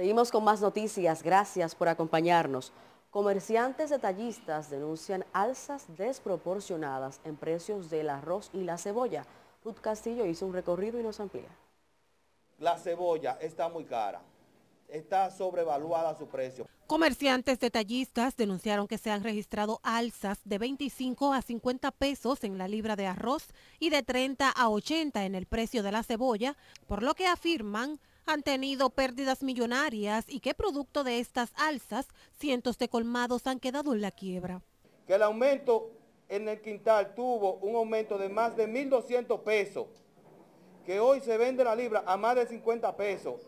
Seguimos con más noticias. Gracias por acompañarnos. Comerciantes detallistas denuncian alzas desproporcionadas en precios del arroz y la cebolla. Ruth Castillo hizo un recorrido y nos amplía. La cebolla está muy cara. Está sobrevaluada su precio. Comerciantes detallistas denunciaron que se han registrado alzas de 25 a 50 pesos en la libra de arroz y de 30 a 80 en el precio de la cebolla, por lo que afirman han tenido pérdidas millonarias y que producto de estas alzas, cientos de colmados han quedado en la quiebra. Que el aumento en el quintal tuvo un aumento de más de 1.200 pesos, que hoy se vende la libra a más de 50 pesos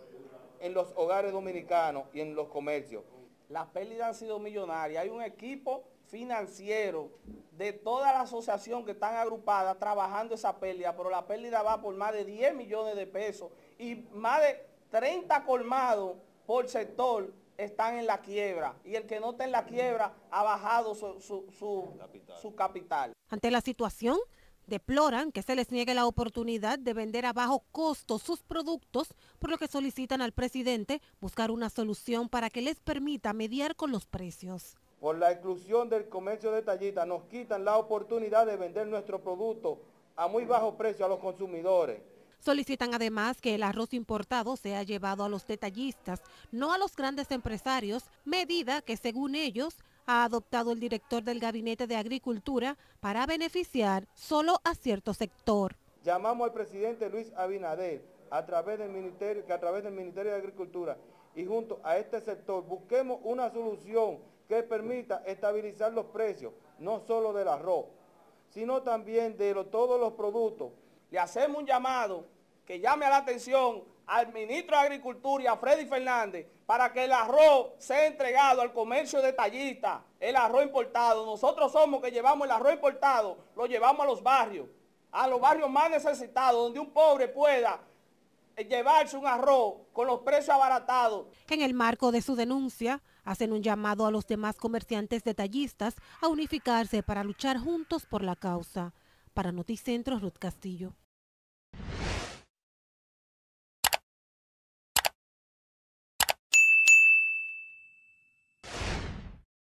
en los hogares dominicanos y en los comercios. Las pérdidas han sido millonarias. Hay un equipo Financiero de toda la asociación que están agrupadas trabajando esa pérdida, pero la pérdida va por más de 10 millones de pesos y más de 30 colmados por sector están en la quiebra y el que no está en la quiebra ha bajado su, su, capital. Ante la situación, deploran que se les niegue la oportunidad de vender a bajo costo sus productos, por lo que solicitan al presidente buscar una solución para que les permita mediar con los precios. Por la exclusión del comercio detallista nos quitan la oportunidad de vender nuestro producto a muy bajo precio a los consumidores. Solicitan además que el arroz importado sea llevado a los detallistas, no a los grandes empresarios, medida que según ellos ha adoptado el director del Gabinete de Agricultura para beneficiar solo a cierto sector. Llamamos al presidente Luis Abinader a través del Ministerio, a través del Ministerio de Agricultura y junto a este sector busquemos una solución que permita estabilizar los precios, no solo del arroz, sino también de todos los productos. Le hacemos un llamado que llame a la atención al ministro de Agricultura y a Freddy Fernández para que el arroz sea entregado al comercio detallista, el arroz importado. Nosotros somos que llevamos el arroz importado, lo llevamos a los barrios, a los barrios más necesitados, donde un pobre pueda llevarse un arroz con los precios abaratados. En el marco de su denuncia, Hacen un llamado a los demás comerciantes detallistas a unificarse para luchar juntos por la causa. Para Noticentro, Ruth Castillo.